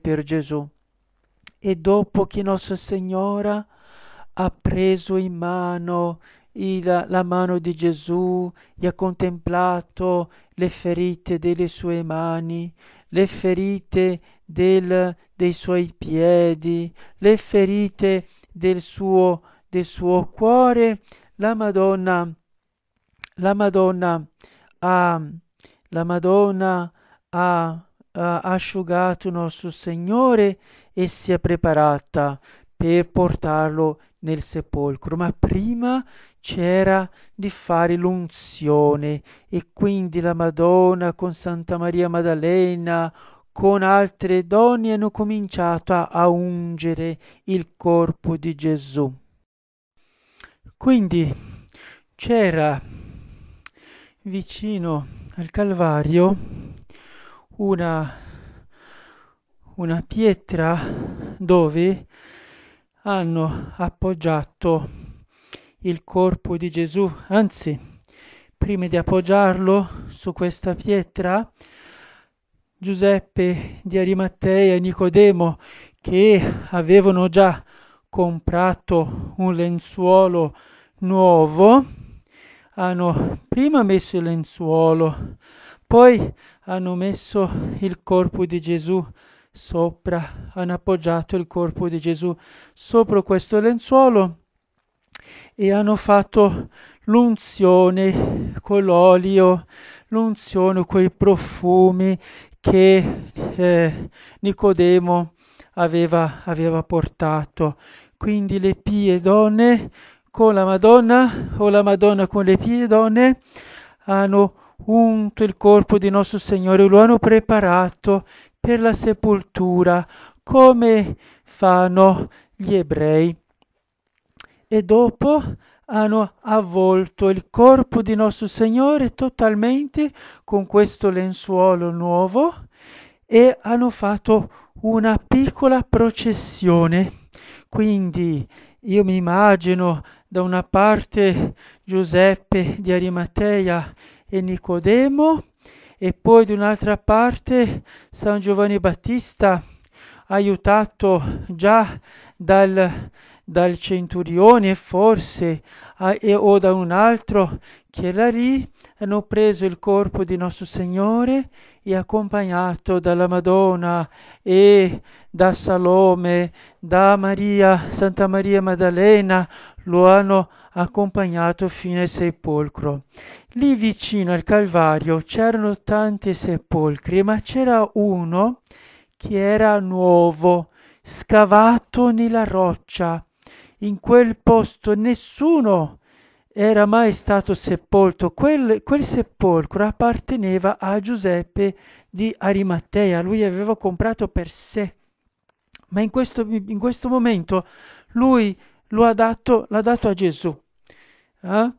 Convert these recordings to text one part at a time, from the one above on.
per Gesù. E dopo che Nossa Signora ha preso in mano il, la mano di Gesù e ha contemplato le ferite delle sue mani, le ferite del, dei suoi piedi, le ferite del suo, del suo cuore, la Madonna, la Madonna ha, la Madonna ha asciugato nostro Signore e si è preparata per portarlo nel sepolcro, ma prima c'era di fare l'unzione e quindi la Madonna con Santa Maria Maddalena con altre donne hanno cominciato a, a ungere il corpo di Gesù. Quindi c'era vicino al Calvario una, una pietra dove hanno appoggiato il corpo di Gesù, anzi, prima di appoggiarlo su questa pietra, Giuseppe di Arimatea e Nicodemo, che avevano già comprato un lenzuolo nuovo, hanno prima messo il lenzuolo poi hanno messo il corpo di Gesù sopra, hanno appoggiato il corpo di Gesù sopra questo lenzuolo e hanno fatto l'unzione con l'olio, l'unzione con i profumi che eh, Nicodemo aveva, aveva portato. Quindi le pie donne con la Madonna o la Madonna con le pie donne hanno unto il corpo di nostro Signore, lo hanno preparato per la sepoltura, come fanno gli ebrei. E dopo hanno avvolto il corpo di nostro Signore totalmente con questo lenzuolo nuovo e hanno fatto una piccola processione. Quindi io mi immagino da una parte Giuseppe di Arimatea e Nicodemo e poi d'un'altra parte San Giovanni Battista aiutato già dal, dal centurione forse a, e, o da un altro che era lì, hanno preso il corpo di nostro Signore e accompagnato dalla Madonna e da Salome, da Maria, Santa Maria Maddalena, lo hanno accompagnato fino al sepolcro. Lì vicino al Calvario c'erano tanti sepolcri, ma c'era uno che era nuovo, scavato nella roccia. In quel posto nessuno era mai stato sepolto. Quel, quel sepolcro apparteneva a Giuseppe di Arimatea, lui aveva comprato per sé. Ma in questo, in questo momento lui lo ha dato, l'ha dato a Gesù. Eh?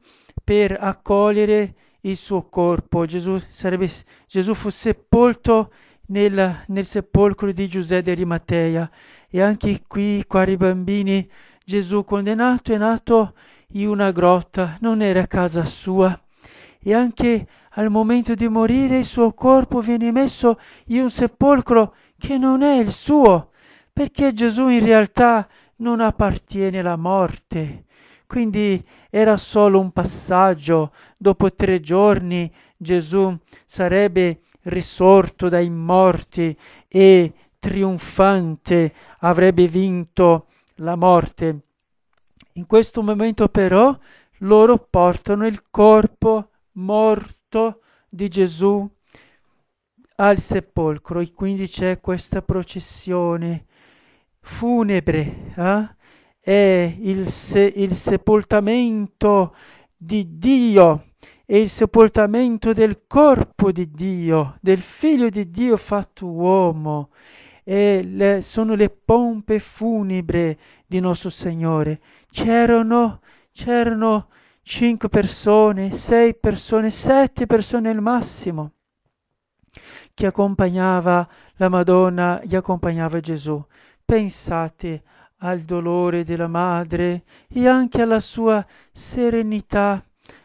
per accogliere il suo corpo. Gesù, sarebbe, Gesù fu sepolto nel, nel, sepolcro di Giuseppe di Matteo. E anche qui, qua i bambini, Gesù condannato è nato in una grotta, non era casa sua. E anche al momento di morire il suo corpo viene messo in un sepolcro che non è il suo, perché Gesù in realtà non appartiene alla morte, quindi era solo un passaggio. Dopo tre giorni Gesù sarebbe risorto dai morti e trionfante avrebbe vinto la morte. In questo momento però loro portano il corpo morto di Gesù al sepolcro e quindi c'è questa processione funebre eh? è il, se, il sepoltamento di Dio, è il sepoltamento del corpo di Dio, del figlio di Dio fatto uomo. E le, sono le pompe funebri di nostro Signore. C'erano, c'erano cinque persone, sei persone, sette persone al massimo che accompagnava la Madonna, gli accompagnava Gesù. Pensate a al dolore della madre e anche alla sua serenità.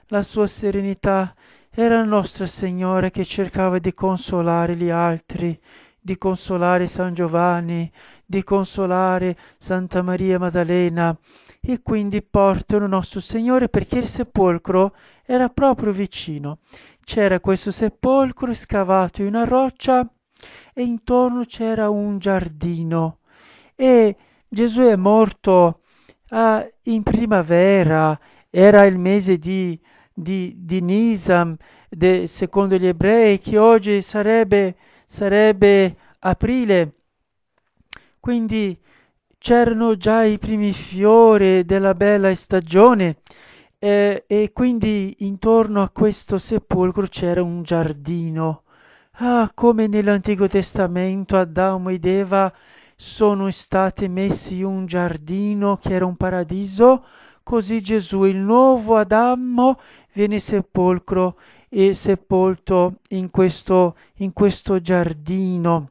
La sua serenità era Nostra Signora che cercava di consolare gli altri, di consolare San Giovanni, di consolare Santa Maria Maddalena e quindi portano Nostro Signore perché il sepolcro era proprio vicino. C'era questo sepolcro scavato in una roccia e intorno c'era un giardino e Gesù è morto ah, in primavera, era il mese di, di, di Nisam, de, secondo gli ebrei, che oggi sarebbe, sarebbe aprile. Quindi c'erano già i primi fiori della bella stagione eh, e quindi intorno a questo sepolcro c'era un giardino. Ah, come nell'Antico Testamento Adamo ed Eva sono stati messi in un giardino che era un paradiso, così Gesù, il nuovo Adamo, viene sepolcro e sepolto in questo, in questo giardino.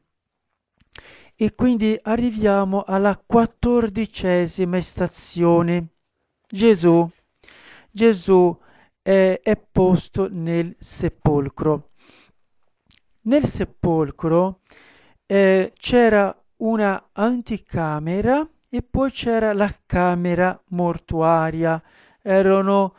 E quindi arriviamo alla quattordicesima stazione. Gesù, Gesù è, è posto nel sepolcro. Nel sepolcro eh, c'era una anticamera e poi c'era la camera mortuaria. Erano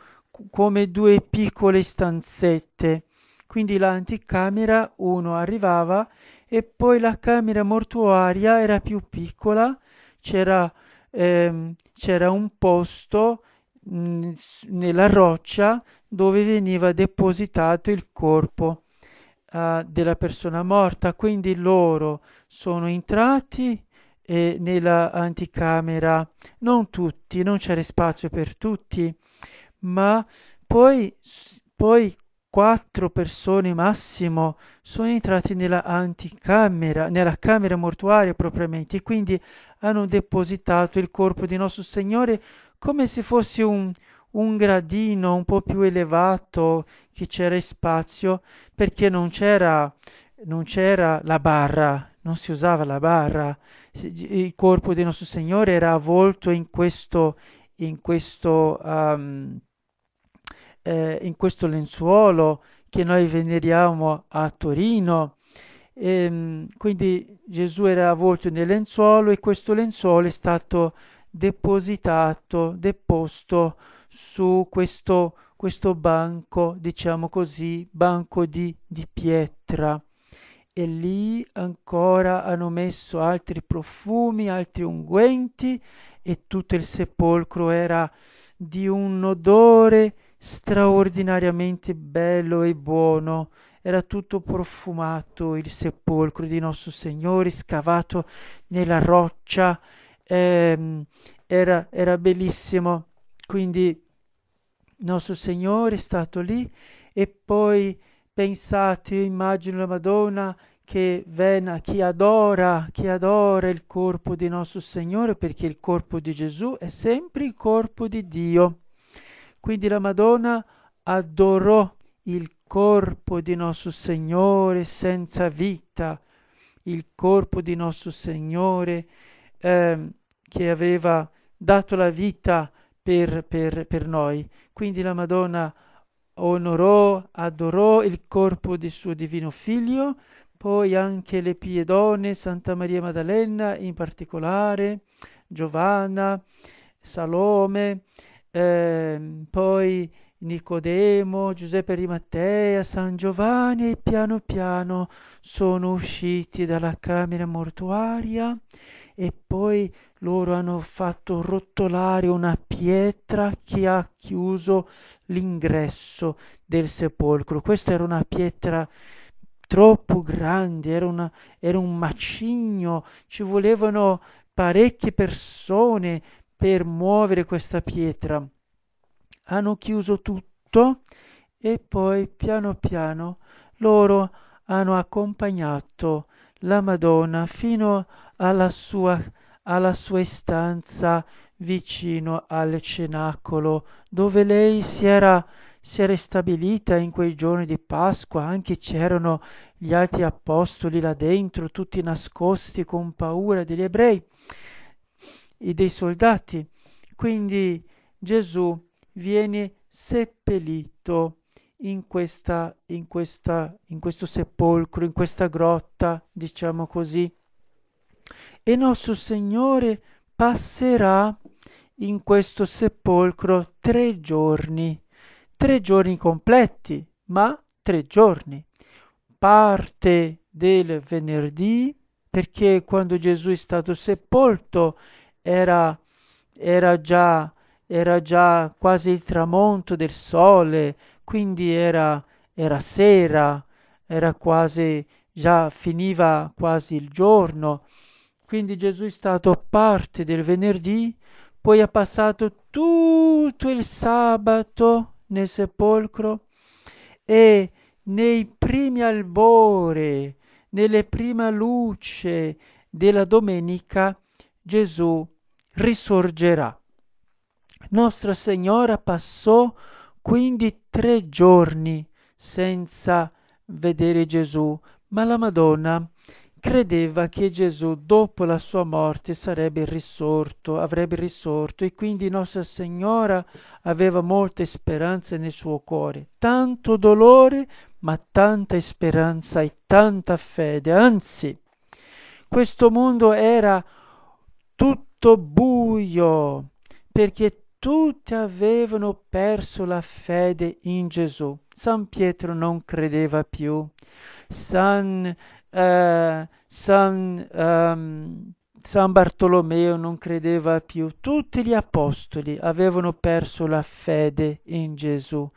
come due piccole stanzette. Quindi l'anticamera uno arrivava e poi la camera mortuaria era più piccola, c'era, ehm, c'era un posto mh, mm, nella roccia dove veniva depositato il corpo eh, della persona morta, quindi loro sono entrati eh, nella anticamera, non tutti, non c'era spazio per tutti, ma poi, poi quattro persone massimo sono entrati nella anticamera, nella camera mortuaria propriamente, quindi hanno depositato il corpo di nostro Signore come se fosse un, un gradino un po' più elevato che c'era spazio perché non c'era, non c'era la barra, non si usava la barra, il corpo del nostro Signore era avvolto in questo, in questo, um, eh, in questo lenzuolo che noi veneriamo a Torino. E, ehm, quindi Gesù era avvolto nel lenzuolo e questo lenzuolo è stato depositato, deposto su questo, questo banco, diciamo così, banco di, di pietra. E lì ancora hanno messo altri profumi, altri unguenti e tutto il sepolcro era di un odore straordinariamente bello e buono. Era tutto profumato il sepolcro di nostro Signore, scavato nella roccia. Eh, era, era bellissimo. Quindi nostro Signore è stato lì e poi pensate, immagino la Madonna che vena chi adora, chi adora il corpo di nostro Signore, perché il corpo di Gesù è sempre il corpo di Dio. Quindi la Madonna adorò il corpo di nostro Signore senza vita, il corpo di nostro Signore eh, che aveva dato la vita a per, per, per noi. Quindi la Madonna onorò, adorò il corpo del suo divino figlio, poi anche le donne, Santa Maria Maddalena in particolare, Giovanna, Salome, eh, poi Nicodemo, Giuseppe Rimattea, San Giovanni e piano piano sono usciti dalla camera mortuaria e poi loro hanno fatto rotolare una pietra che ha chiuso l'ingresso del sepolcro. Questa era una pietra troppo grande, era, una, era un macigno, ci volevano parecchie persone per muovere questa pietra. Hanno chiuso tutto e poi piano piano loro hanno accompagnato la Madonna fino a alla sua, alla sua stanza vicino al cenacolo, dove lei si era, si era stabilita in quei giorni di Pasqua, anche c'erano gli altri apostoli là dentro, tutti nascosti con paura degli ebrei e dei soldati. Quindi Gesù viene seppellito in, questa, in, questa, in questo sepolcro, in questa grotta, diciamo così, e nostro Signore passerà in questo sepolcro tre giorni, tre giorni completi, ma tre giorni. Parte del venerdì, perché quando Gesù è stato sepolto era, era, già, era già quasi il tramonto del sole, quindi era, era sera, era quasi già finiva quasi il giorno quindi Gesù è stato parte del venerdì, poi ha passato tutto il sabato nel sepolcro e nei primi albori, nelle prime luci della domenica, Gesù risorgerà. Nostra Signora passò quindi tre giorni senza vedere Gesù, ma la Madonna credeva che Gesù dopo la sua morte sarebbe risorto, avrebbe risorto e quindi Nostra Signora aveva molte speranze nel suo cuore, tanto dolore ma tanta speranza e tanta fede, anzi questo mondo era tutto buio perché tutti avevano perso la fede in Gesù. San Pietro non credeva più, San eh, San, um, San Bartolomeo non credeva più, tutti gli apostoli avevano perso la fede in Gesù,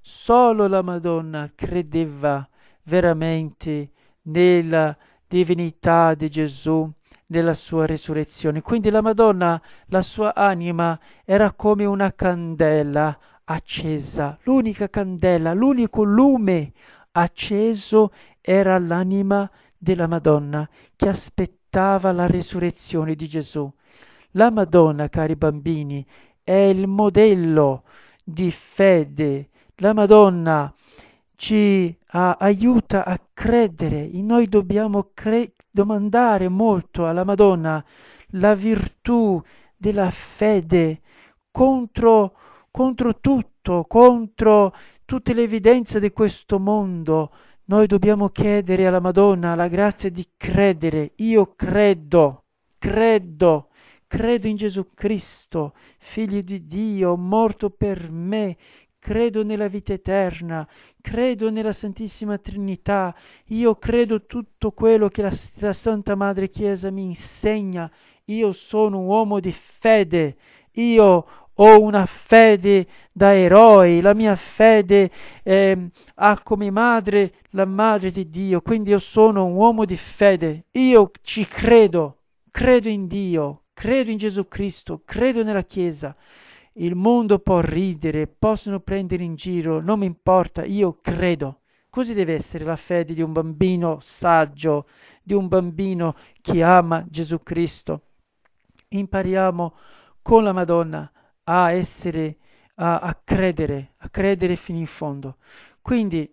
solo la Madonna credeva veramente nella divinità di Gesù, nella sua risurrezione. Quindi la Madonna, la sua anima era come una candela accesa, l'unica candela, l'unico lume acceso era l'anima di della Madonna che aspettava la resurrezione di Gesù. La Madonna, cari bambini, è il modello di fede. La Madonna ci a, aiuta a credere. E noi dobbiamo cre- domandare molto alla Madonna la virtù della fede contro, contro tutto, contro tutte le evidenze di questo mondo, noi dobbiamo chiedere alla Madonna la grazia di credere. Io credo, credo, credo in Gesù Cristo, figlio di Dio, morto per me. Credo nella vita eterna, credo nella Santissima Trinità, io credo tutto quello che la, la Santa Madre Chiesa mi insegna, io sono un uomo di fede, io ho una fede da eroi, la mia fede eh, ha come madre la madre di Dio, quindi io sono un uomo di fede, io ci credo, credo in Dio, credo in Gesù Cristo, credo nella Chiesa. Il mondo può ridere, possono prendere in giro, non mi importa, io credo. Così deve essere la fede di un bambino saggio, di un bambino che ama Gesù Cristo. Impariamo con la Madonna a essere, a, a credere, a credere fino in fondo. Quindi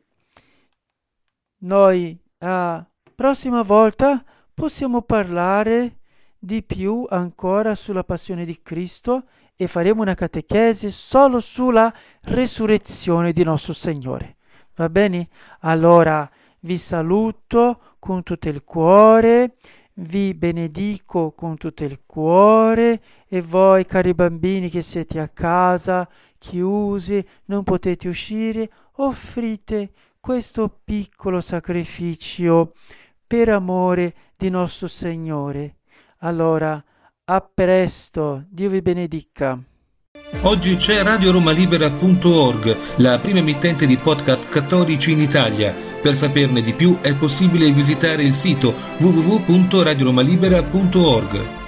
noi la prossima volta possiamo parlare di più ancora sulla passione di Cristo e faremo una catechesi solo sulla resurrezione di nostro Signore. Va bene? Allora vi saluto con tutto il cuore vi benedico con tutto il cuore e voi cari bambini che siete a casa, chiusi, non potete uscire, offrite questo piccolo sacrificio per amore di nostro Signore. Allora, a presto, Dio vi benedica. Oggi c'è RadioRomaLibera.org, la prima emittente di podcast cattolici in Italia per saperne di più è possibile visitare il sito www.radioromalibera.org